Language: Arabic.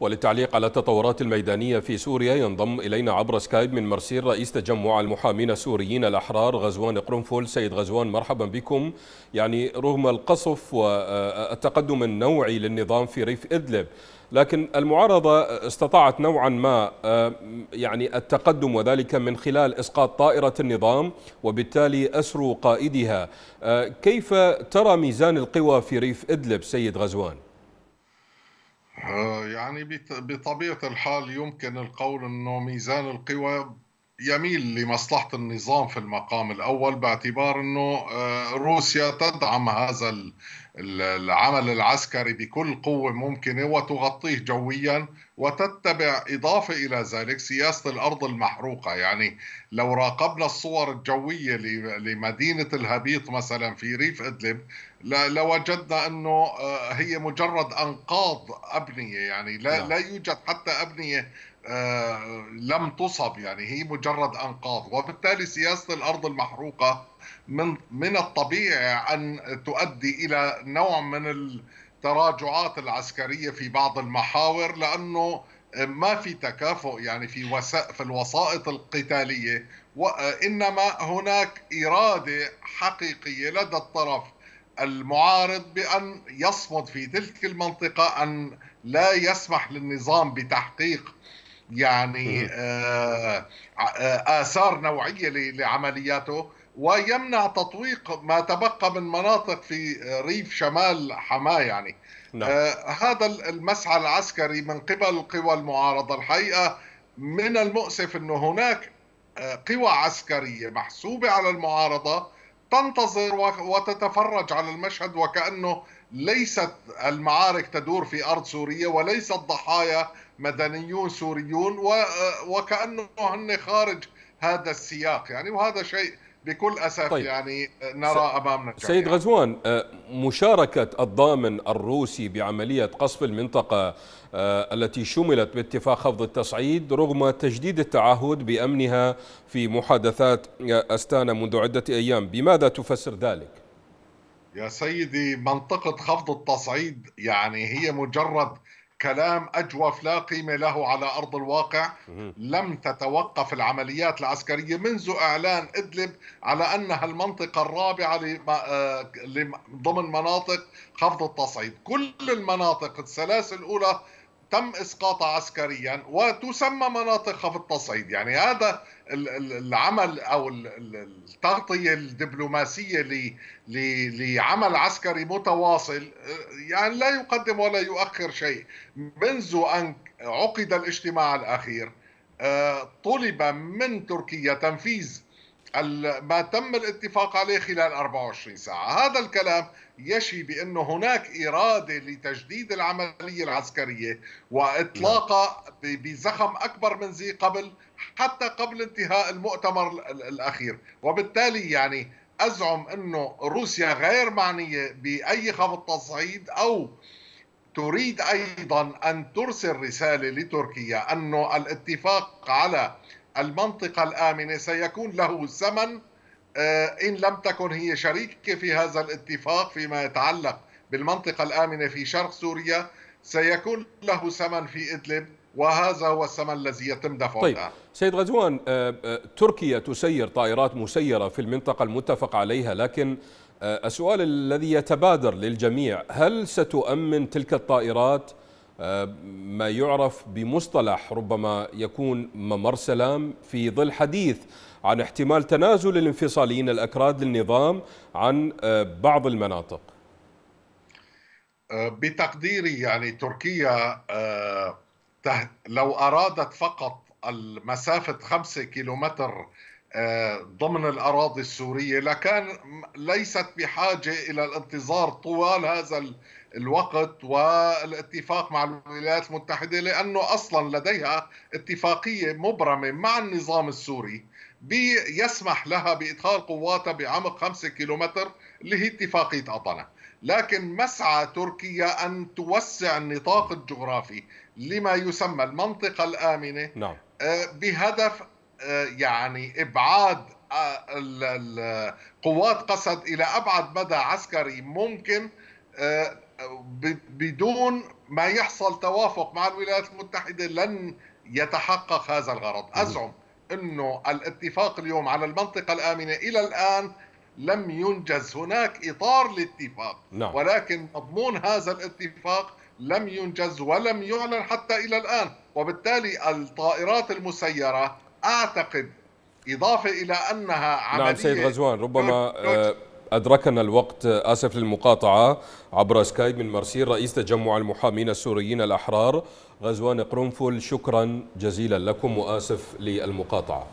وللتعليق على التطورات الميدانية في سوريا ينضم إلينا عبر سكايب من مرسيل رئيس تجمع المحامين السوريين الأحرار غزوان قرنفل سيد غزوان مرحبا بكم يعني رغم القصف والتقدم النوعي للنظام في ريف إدلب لكن المعارضة استطاعت نوعا ما آه، يعني التقدم وذلك من خلال إسقاط طائرة النظام وبالتالي أسر قائدها آه، كيف ترى ميزان القوى في ريف إدلب سيد غزوان؟ آه، يعني بطبيعة الحال يمكن القول أنه ميزان القوى يميل لمصلحة النظام في المقام الأول باعتبار أنه آه، روسيا تدعم هذا العمل العسكري بكل قوة ممكنة وتغطيه جويا وتتبع إضافة إلى ذلك سياسة الأرض المحروقة يعني لو راقبنا الصور الجوية لمدينة الهبيط مثلا في ريف إدلب لوجدنا أنه آه، هي مجرد أنقاض أبنية يعني لا, نعم. لا يوجد حتى أبنية لم تصب يعني هي مجرد انقاض وبالتالي سياسه الارض المحروقه من من الطبيعي ان تؤدي الى نوع من التراجعات العسكريه في بعض المحاور لانه ما في تكافؤ يعني في في الوسائط القتاليه وانما هناك اراده حقيقيه لدى الطرف المعارض بان يصمد في تلك المنطقه ان لا يسمح للنظام بتحقيق يعني آه، آه، آثار نوعية لعملياته ويمنع تطويق ما تبقى من مناطق في ريف شمال حماه يعني نعم. آه هذا المسعى العسكري من قبل قوى المعارضه الحقيقه من المؤسف انه هناك آه، قوى عسكريه محسوبه على المعارضه تنتظر وتتفرج على المشهد وكانه ليست المعارك تدور في ارض سوريا وليست ضحايا مدنيون سوريون وكانه هن خارج هذا السياق يعني وهذا شيء بكل اسف طيب. يعني نرى امامنا سيد يعني. غزوان آه، مشاركه الضامن الروسي بعمليه قصف المنطقه آه، التي شملت باتفاق خفض التصعيد رغم تجديد التعهد بامنها في محادثات آه، استانا منذ عده ايام، بماذا تفسر ذلك؟ يا سيدي منطقه خفض التصعيد يعني هي مجرد كلام أجوف لا قيمة له على أرض الواقع لم تتوقف العمليات العسكرية منذ إعلان إدلب على أنها المنطقة الرابعة آه، ضمن مناطق خفض التصعيد كل المناطق الثلاث الأولى تم اسقاطها عسكريا وتسمى مناطق خفض التصعيد يعني هذا العمل او التغطيه الدبلوماسيه لعمل عسكري متواصل يعني لا يقدم ولا يؤخر شيء منذ ان عقد الاجتماع الاخير آه، طلب من تركيا تنفيذ ما تم الاتفاق عليه خلال 24 ساعة هذا الكلام يشي بأن هناك إرادة لتجديد العملية العسكرية وإطلاقها بزخم أكبر من ذي قبل حتى قبل انتهاء المؤتمر الأخير وبالتالي يعني أزعم أنه روسيا غير معنية بأي خفض تصعيد أو تريد أيضا أن ترسل رسالة لتركيا أنه الاتفاق على المنطقة الآمنة سيكون له زمن آه، إن لم تكن هي شريكة في هذا الاتفاق فيما يتعلق بالمنطقة الآمنة في شرق سوريا سيكون له ثمن في إدلب وهذا هو الثمن الذي يتم دفعه طيب سيد غزوان آه، آه، تركيا تسير طائرات مسيرة في المنطقة المتفق عليها لكن السؤال الذي يتبادر للجميع هل ستؤمن تلك الطائرات آه، ما يعرف بمصطلح ربما يكون ممر سلام في ظل حديث عن احتمال تنازل الانفصاليين الأكراد للنظام عن آه، بعض المناطق آه، بتقديري يعني تركيا لو أرادت فقط المسافة خمسة كيلومتر ضمن الأراضي السورية لكان ليست بحاجة إلى الانتظار طوال هذا الوقت والاتفاق مع الولايات المتحدة لأنه أصلا لديها اتفاقية مبرمة مع النظام السوري بيسمح لها بإدخال قواتها بعمق 5 كيلومتر اللي هي اتفاقية أطنة لكن مسعى تركيا أن توسع النطاق الجغرافي لما يسمى المنطقة الآمنة نعم. آه، بهدف آه، يعني إبعاد آه، قوات قسد إلى أبعد مدى عسكري ممكن بدون ما يحصل توافق مع الولايات المتحدة لن يتحقق هذا الغرض أزعم أنه الاتفاق اليوم على المنطقة الآمنة إلى الآن لم ينجز هناك إطار لاتفاق نعم. ولكن مضمون هذا الاتفاق لم ينجز ولم يعلن حتى إلى الآن وبالتالي الطائرات المسيرة أعتقد إضافة إلى أنها عملية نعم سيد غزوان ربما آه، أدركنا الوقت آسف للمقاطعة عبر سكايب من مرسيل رئيس تجمع المحامين السوريين الأحرار غزوان قرنفل شكرا جزيلا لكم وآسف للمقاطعة